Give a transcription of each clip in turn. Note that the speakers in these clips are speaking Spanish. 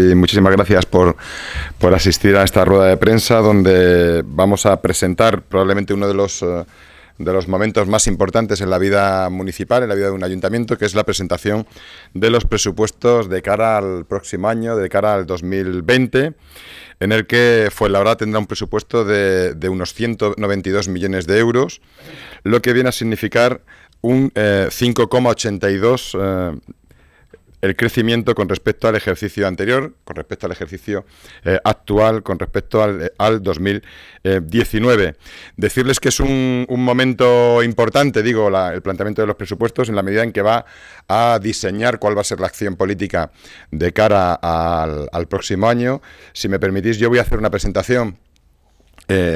muchísimas gracias por, por, asistir a esta rueda de prensa donde vamos a presentar probablemente uno de los, eh, de los momentos más importantes en la vida municipal, en la vida de un ayuntamiento, que es la presentación de los presupuestos de cara al próximo año, de cara al 2020, en el que hora tendrá un presupuesto de, de unos 192 millones de euros, lo que viene a significar un 5,82% eh, el crecimiento con respecto al ejercicio anterior, con respecto al ejercicio eh, actual, con respecto al, 2019. Eh, eh, Decirles que es un, momento importante, digo, el planteamiento de los presupuestos en la medida en que va a diseñar cuál va a ser la acción política de cara al, próximo año. Si me permitís, yo voy a hacer una presentación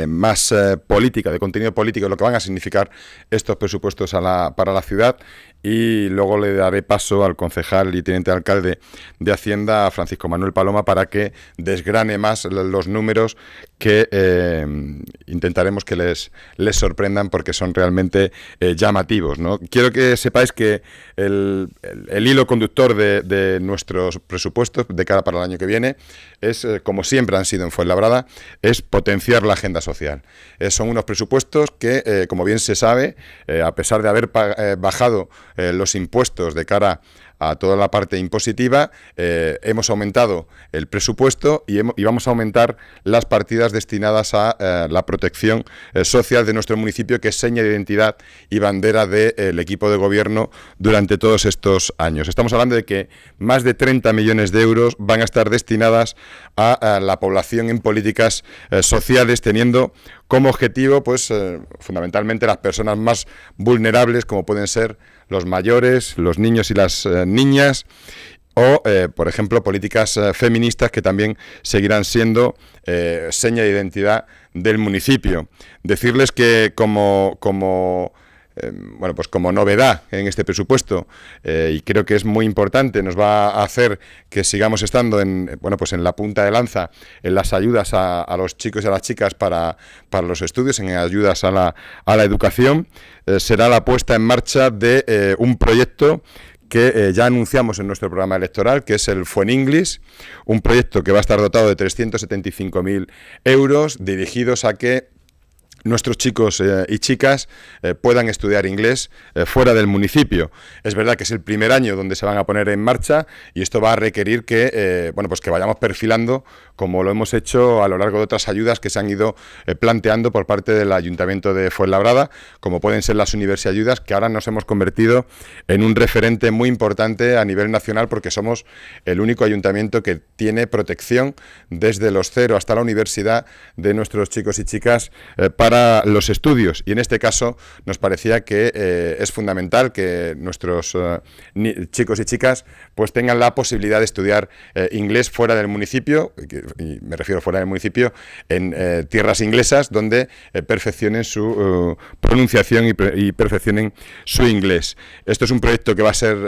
más política, de contenido político, ...de lo que van a significar estos presupuestos para la ciudad y luego le daré paso al concejal y teniente alcalde de Hacienda, Francisco Manuel Paloma, para que desgrane más los números que eh, intentaremos que les, les sorprendan porque son realmente eh, llamativos. ¿no? Quiero que sepáis que el, el, hilo conductor de, de, nuestros presupuestos de cara para el año que viene es, eh, como siempre han sido en Fuenlabrada, es potenciar la agenda social. son unos presupuestos que, como bien se sabe, a pesar de haber bajado eh, los impuestos de cara a toda la parte impositiva, eh, hemos aumentado el presupuesto y, vamos a aumentar las partidas destinadas a eh, la protección social de nuestro municipio, que es seña de identidad y bandera del equipo de gobierno durante todos estos años. Estamos hablando de que más de 30 millones de euros van a estar destinadas a, a la población en políticas sociales, teniendo como objetivo, pues, fundamentalmente las personas más vulnerables, como pueden ser los mayores, los niños y las eh, niñas o, eh, por ejemplo, políticas eh, feministas que también seguirán siendo eh, seña de identidad del municipio. Decirles que como, como Em, bueno, pues como novedad en este presupuesto eh, y creo que es muy importante, nos va a hacer que sigamos estando en, bueno, pues en la punta de lanza en las ayudas a, los chicos y a las chicas para, los estudios, en ayudas a la, a la educación, eh, será la puesta en marcha de eh, un proyecto que ya anunciamos en nuestro programa electoral, que es el Fueninglis, un proyecto que va a estar dotado de 375.000 euros dirigidos a que nuestros chicos eh, y chicas eh, puedan estudiar inglés eh, fuera del municipio. Es verdad que es el primer año donde se van a poner en marcha y esto va a requerir que, bueno, pues que vayamos perfilando como lo hemos hecho a lo largo de otras ayudas que se han ido planteando por parte del Ayuntamiento de Fuenlabrada, como pueden ser las ayudas que ahora nos hemos convertido en un referente muy importante a nivel nacional porque somos el único ayuntamiento que tiene protección desde los cero hasta la universidad de nuestros chicos y chicas para los estudios. Y en este caso nos parecía que eh, es fundamental que nuestros eh, chicos y chicas pues tengan la posibilidad de estudiar eh, inglés fuera del municipio, y me refiero fuera del municipio, en tierras inglesas donde perfeccionen su pronunciación y, perfeccionen su inglés. Esto es un proyecto que va a ser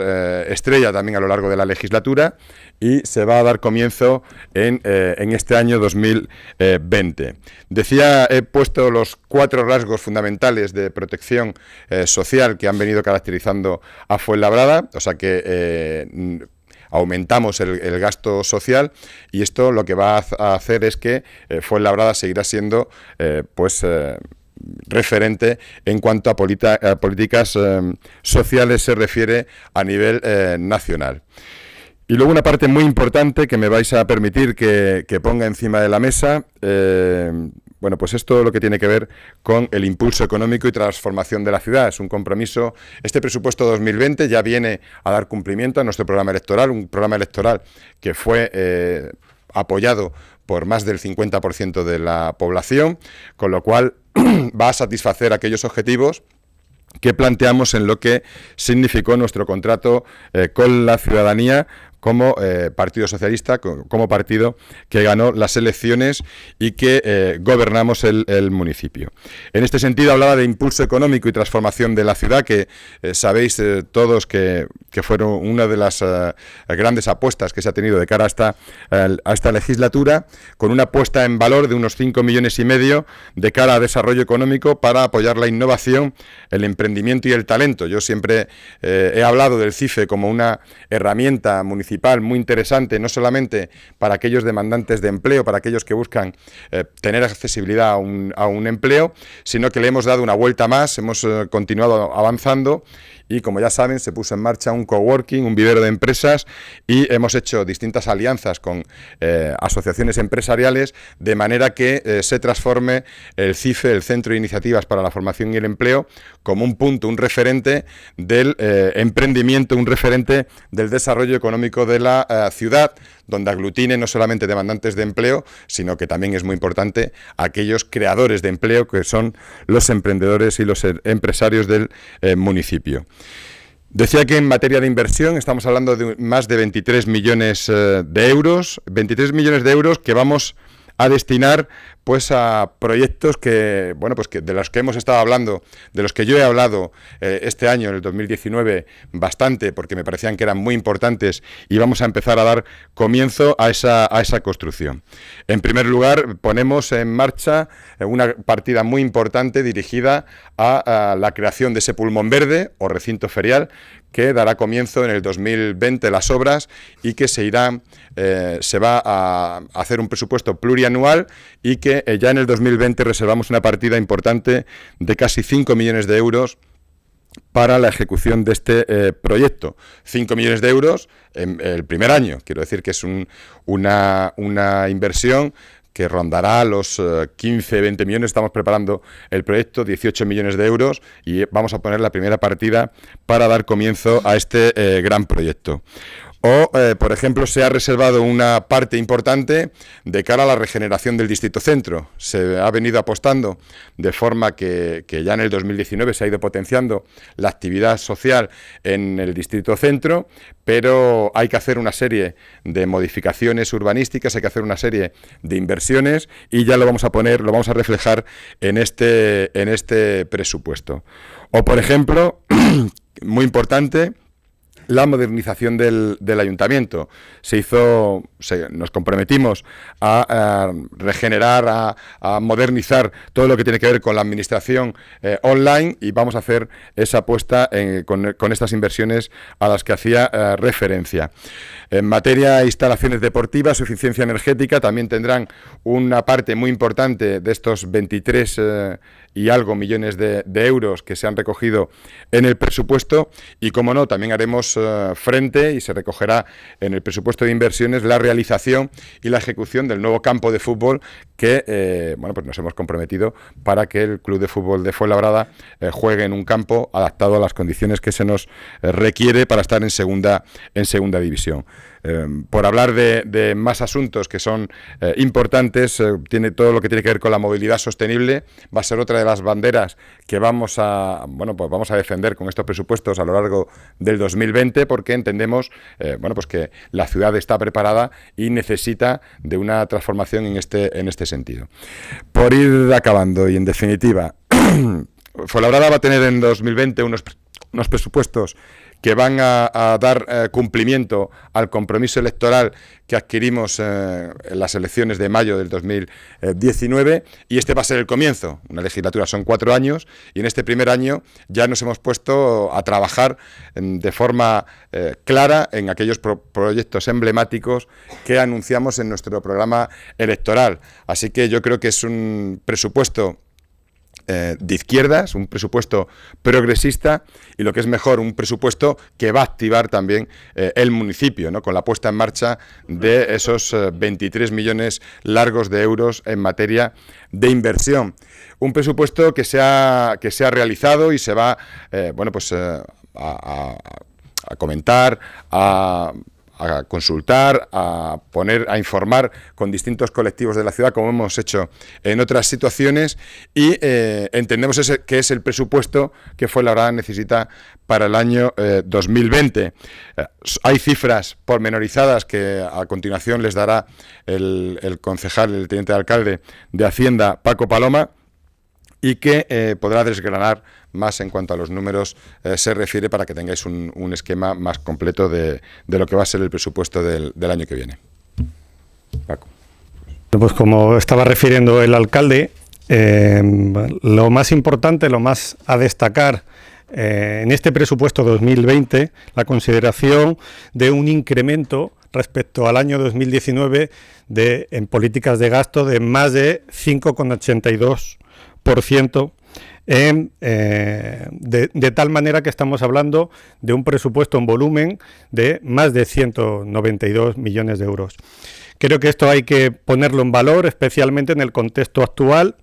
estrella también a lo largo de la legislatura y se va a dar comienzo en, en este año 2020. Decía, he puesto los cuatro rasgos fundamentales de protección eh, social que han venido caracterizando a Fuenlabrada, o sea que eh, mm, aumentamos el, gasto social y esto lo que va a hacer es que eh, Fuenlabrada seguirá siendo pues referente en cuanto a, políticas sociales se refiere a nivel nacional. Y luego una parte muy importante que me vais a permitir que ponga encima de la mesa bueno, pues es todo lo que tiene que ver con el impulso económico y transformación de la ciudad. Es un compromiso. Este presupuesto 2020 ya viene a dar cumplimiento a nuestro programa electoral, un programa electoral que fue eh, apoyado por más del 50% de la población, con lo cual va a satisfacer aquellos objetivos que planteamos en lo que significó nuestro contrato eh, con la ciudadanía como eh, Partido Socialista, como partido que ganó las elecciones y que eh, gobernamos el, municipio. En este sentido hablaba de impulso económico y transformación de la ciudad, que eh, sabéis todos que, que, fueron una de las grandes apuestas que se ha tenido de cara a esta, legislatura, con una apuesta en valor de unos 5 millones y medio de cara a desarrollo económico para apoyar la innovación, el emprendimiento y el talento. Yo siempre he hablado del CIFE como una herramienta municipal muy interesante, no solamente para aquellos demandantes de empleo, para aquellos que buscan eh, tener accesibilidad a un, empleo, sino que le hemos dado una vuelta más, hemos eh, continuado avanzando y como ya saben se puso en marcha un coworking, un vivero de empresas y hemos hecho distintas alianzas con eh, asociaciones empresariales de manera que se transforme el CIFE, el Centro de Iniciativas para la Formación y el Empleo, como un punto, un referente del emprendimiento, un referente del desarrollo económico de la eh, ciudad, donde aglutine no solamente demandantes de empleo, sino que también es muy importante aquellos creadores de empleo que son los emprendedores y los em-, empresarios del eh, municipio. Decía que en materia de inversión estamos hablando de más de 23 millones eh, de euros, 23 millones de euros que vamos a destinar pues a proyectos que, bueno, pues de los que hemos estado hablando, de los que yo he hablado eh, este año, en el 2019, bastante, porque me parecían que eran muy importantes, y vamos a empezar a dar comienzo a esa, a esa construcción. En primer lugar, ponemos en marcha eh, una partida muy importante dirigida a la creación de ese pulmón verde o recinto ferial que dará comienzo en el 2020 las obras y que se irá, eh, se va a hacer un presupuesto plurianual y que eh, ya en el 2020 reservamos una partida importante de casi 5 millones de euros para la ejecución de este eh, proyecto. 5 millones de euros en el primer año. Quiero decir que es una, una inversión que rondará los 15-20 eh, millones. Estamos preparando el proyecto, 18 millones de euros, y vamos a poner la primera partida para dar comienzo a este eh, gran proyecto o, eh, por ejemplo, se ha reservado una parte importante de cara a la regeneración del distrito centro. Se ha venido apostando de forma que, ya en el 2019 se ha ido potenciando la actividad social en el distrito centro, pero hay que hacer una serie de modificaciones urbanísticas, hay que hacer una serie de inversiones y ya lo vamos a poner, lo vamos a reflejar en este, en este presupuesto. O, por ejemplo, muy importante, la modernización del, ayuntamiento. Se hizo, nos comprometimos a, regenerar, a, modernizar todo lo que tiene que ver con la administración eh, online y vamos a hacer esa apuesta con, estas inversiones a las que hacía eh, referencia. En materia de instalaciones deportivas, eficiencia energética, también tendrán una parte muy importante de estos 23 y algo millones de, euros que se han recogido en el presupuesto y, como no, también haremos eh, frente y se recogerá en el presupuesto de inversiones la realización y la ejecución del nuevo campo de fútbol que eh, bueno, pues nos hemos comprometido para que el Club de Fútbol de Fuenlabrada eh, juegue en un campo adaptado a las condiciones que se nos requiere para estar en segunda, en segunda división. Em, por hablar de, más asuntos que son eh, importantes, eh, tiene todo lo que tiene que ver con la movilidad sostenible, va a ser otra de las banderas que vamos a, bueno, pues vamos a defender con estos presupuestos a lo largo del 2020, porque entendemos, eh, bueno, pues que la ciudad está preparada y necesita de una transformación en este, en este sentido. Por ir acabando y en definitiva, Fuenlabrada va a tener en 2020 unos, unos presupuestos que van a, dar eh, cumplimiento al compromiso electoral que adquirimos eh, en las elecciones de mayo del 2019 y este va a ser el comienzo. Una legislatura son cuatro años y en este primer año ya nos hemos puesto a trabajar mm, de forma eh, clara en aquellos proyectos emblemáticos que anunciamos en nuestro programa electoral. Así que yo creo que es un presupuesto eh, de izquierdas, un presupuesto progresista y lo que es mejor, un presupuesto que va a activar también eh, el municipio, ¿no? con la puesta en marcha de esos 23 eh, millones largos de euros en materia de inversión. Un presupuesto que se ha, que se ha realizado y se va bueno, pues, a, a comentar, a a consultar, a poner, a informar con distintos colectivos de la ciudad, como hemos hecho en otras situaciones, y eh, entendemos que es el presupuesto que fue la necesita para el año 2020. Eh, eh, hay cifras pormenorizadas que a continuación les dará el, concejal, el teniente alcalde de Hacienda, Paco Paloma y que eh, podrá desgranar más en cuanto a los números eh, se refiere para que tengáis un, esquema más completo de, lo que va a ser el presupuesto del, año que viene. Paco. Pues como estaba refiriendo el alcalde, eh, lo más importante, lo más a destacar en este presupuesto 2020, la consideración de un incremento respecto al año 2019 de, en políticas de gasto de más de 5,82 eh, de, de, tal manera que estamos hablando de un presupuesto en volumen de más de 192 millones de euros. Creo que esto hay que ponerlo en valor, especialmente en el contexto actual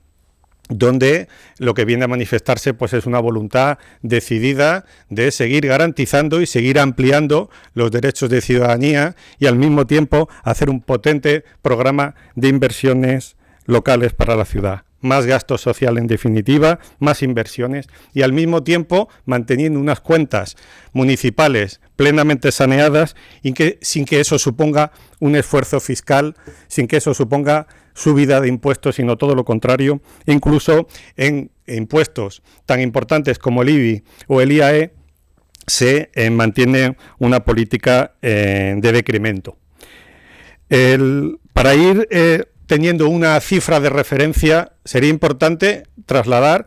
donde lo que viene a manifestarse pues es una voluntad decidida de seguir garantizando y seguir ampliando los derechos de ciudadanía y al mismo tiempo hacer un potente programa de inversiones locales para la ciudad más gasto social en definitiva, más inversiones y al mismo tiempo manteniendo unas cuentas municipales plenamente saneadas y que, sin que eso suponga un esfuerzo fiscal, sin que eso suponga subida de impuestos, sino todo lo contrario, incluso en impuestos tan importantes como el IBI o el IAE se eh, mantiene una política eh, de decremento. para ir eh, teniendo una cifra de referencia, sería importante trasladar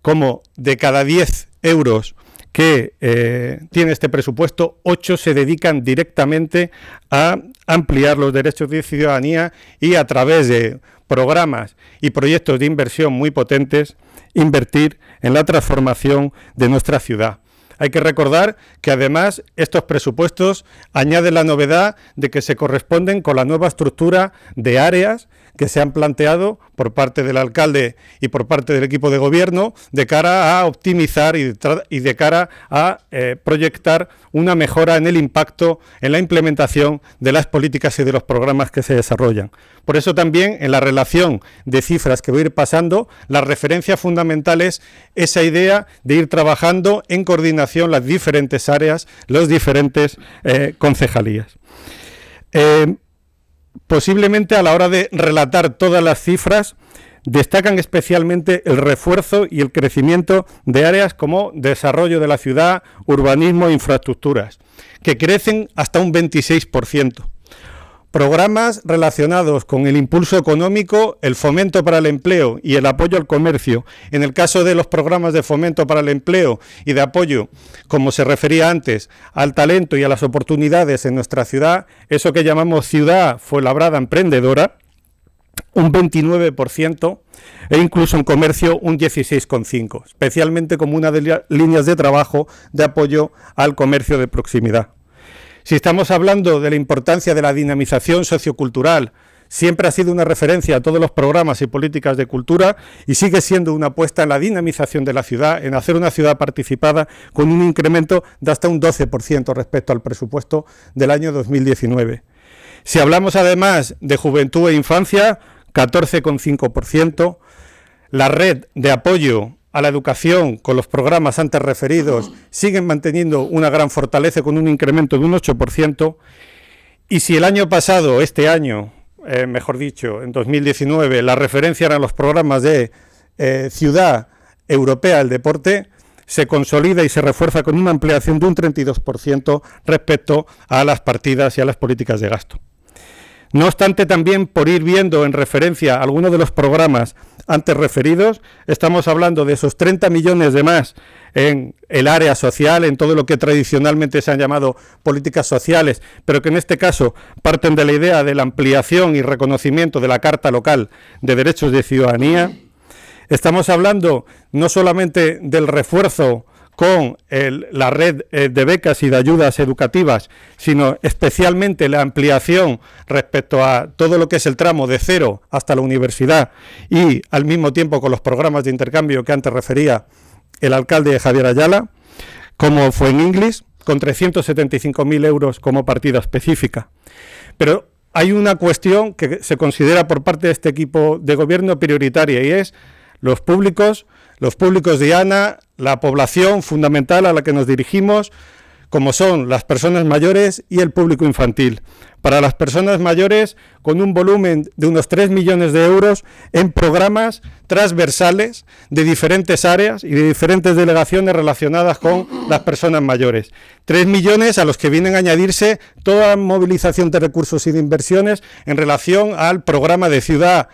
cómo de cada 10 euros que eh, tiene este presupuesto, 8 se dedican directamente a ampliar los derechos de ciudadanía y a través de programas y proyectos de inversión muy potentes, invertir en la transformación de nuestra ciudad. Hay que recordar que además estos presupuestos añaden la novedad de que se corresponden con la nueva estructura de áreas que se han planteado por parte del alcalde y por parte del equipo de gobierno de cara a optimizar y de, cara a eh, proyectar una mejora en el impacto, en la implementación de las políticas y de los programas que se desarrollan. Por eso también en la relación de cifras que voy a ir pasando, la referencia fundamental es esa idea de ir trabajando en coordinación las diferentes áreas, las diferentes eh, concejalías. Eh, posiblemente a la hora de relatar todas las cifras, destacan especialmente el refuerzo y el crecimiento de áreas como desarrollo de la ciudad, urbanismo e infraestructuras, que crecen hasta un 26% programas relacionados con el impulso económico, el fomento para el empleo y el apoyo al comercio. En el caso de los programas de fomento para el empleo y de apoyo, como se refería antes, al talento y a las oportunidades en nuestra ciudad, eso que llamamos ciudad fue labrada emprendedora, un 29% e incluso en comercio un 16,5%, especialmente como una de las líneas de trabajo de apoyo al comercio de proximidad. Si estamos hablando de la importancia de la dinamización sociocultural, siempre ha sido una referencia a todos los programas y políticas de cultura y sigue siendo una apuesta en la dinamización de la ciudad, en hacer una ciudad participada con un incremento de hasta un 12% respecto al presupuesto del año 2019. Si hablamos además de juventud e infancia, 14,5%, la red de apoyo a la educación con los programas antes referidos siguen manteniendo una gran fortaleza con un incremento de un 8%. Y si el año pasado, este año, eh, mejor dicho, en 2019, la referencia eran los programas de eh, Ciudad Europea del Deporte, se consolida y se refuerza con una ampliación de un 32% respecto a las partidas y a las políticas de gasto. No obstante, también por ir viendo en referencia algunos de los programas antes referidos, estamos hablando de esos 30 millones de más en el área social, en todo lo que tradicionalmente se han llamado políticas sociales, pero que en este caso parten de la idea de la ampliación y reconocimiento de la Carta Local de Derechos de Ciudadanía. Estamos hablando no solamente del refuerzo con la red eh, de becas y de ayudas educativas, sino especialmente la ampliación respecto a todo lo que es el tramo de cero hasta la universidad y al mismo tiempo con los programas de intercambio que antes refería el alcalde Javier Ayala, como fue en inglés, con 375.000 euros como partida específica. Pero hay una cuestión que se considera por parte de este equipo de gobierno prioritaria y es los públicos los públicos de Ana, la población fundamental a la que nos dirigimos, como son las personas mayores y el público infantil. Para las personas mayores, con un volumen de unos 3 millones de euros en programas transversales de diferentes áreas y de diferentes delegaciones relacionadas con las personas mayores. 3 millones a los que vienen a añadirse toda movilización de recursos y de inversiones en relación al programa de ciudad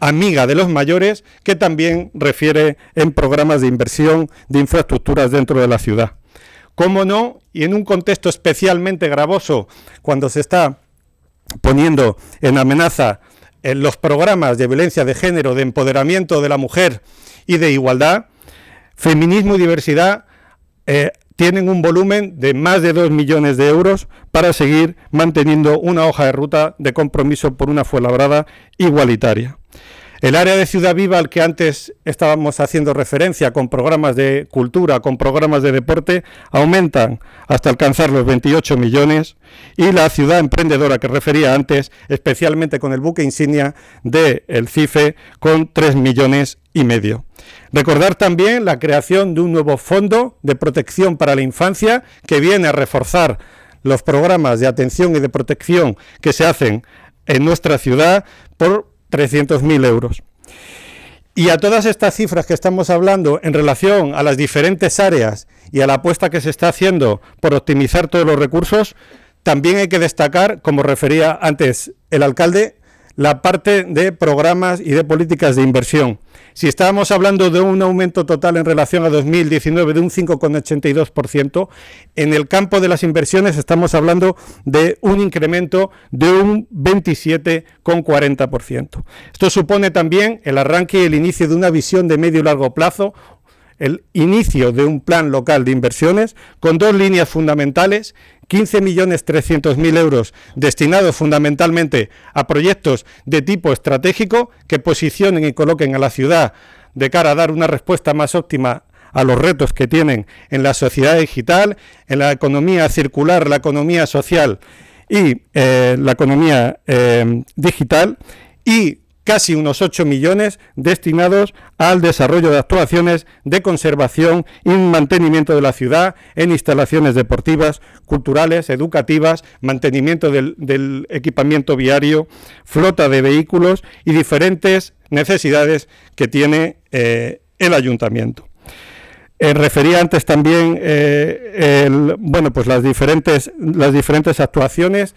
amiga de los mayores, que también refiere en programas de inversión de infraestructuras dentro de la ciudad. ¿Cómo no? Y en un contexto especialmente gravoso, cuando se está poniendo en amenaza eh, los programas de violencia de género, de empoderamiento de la mujer y de igualdad, feminismo y diversidad eh, tienen un volumen de más de 2 millones de euros para seguir manteniendo una hoja de ruta de compromiso por una labrada igualitaria. El área de Ciudad Viva al que antes estábamos haciendo referencia con programas de cultura, con programas de deporte, aumentan hasta alcanzar los 28 millones y la ciudad emprendedora que refería antes, especialmente con el buque insignia del el CIFE, con 3 millones y medio. Recordar también la creación de un nuevo fondo de protección para la infancia que viene a reforzar los programas de atención y de protección que se hacen en nuestra ciudad por 300.000 euros. Y a todas estas cifras que estamos hablando en relación a las diferentes áreas y a la apuesta que se está haciendo por optimizar todos los recursos, también hay que destacar, como refería antes el alcalde, la parte de programas y de políticas de inversión. Si estábamos hablando de un aumento total en relación a 2019 de un 5,82%, en el campo de las inversiones estamos hablando de un incremento de un 27,40%. Esto supone también el arranque y el inicio de una visión de medio y largo plazo, el inicio de un plan local de inversiones con dos líneas fundamentales, 15.300.000 euros destinados fundamentalmente a proyectos de tipo estratégico que posicionen y coloquen a la ciudad de cara a dar una respuesta más óptima a los retos que tienen en la sociedad digital, en la economía circular, la economía social y eh, la economía eh, digital y casi unos 8 millones destinados al desarrollo de actuaciones de conservación y mantenimiento de la ciudad en instalaciones deportivas, culturales, educativas, mantenimiento del, equipamiento viario, flota de vehículos y diferentes necesidades que tiene eh, el ayuntamiento. Eh, refería antes también eh, bueno, pues las diferentes, las diferentes actuaciones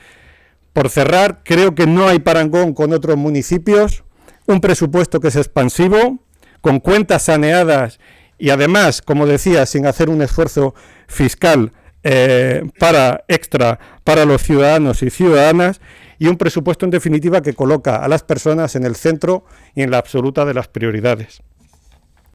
por cerrar, creo que no hay parangón con otros municipios, un presupuesto que es expansivo, con cuentas saneadas y además, como decía, sin hacer un esfuerzo fiscal eh, para extra para los ciudadanos y ciudadanas y un presupuesto en definitiva que coloca a las personas en el centro y en la absoluta de las prioridades.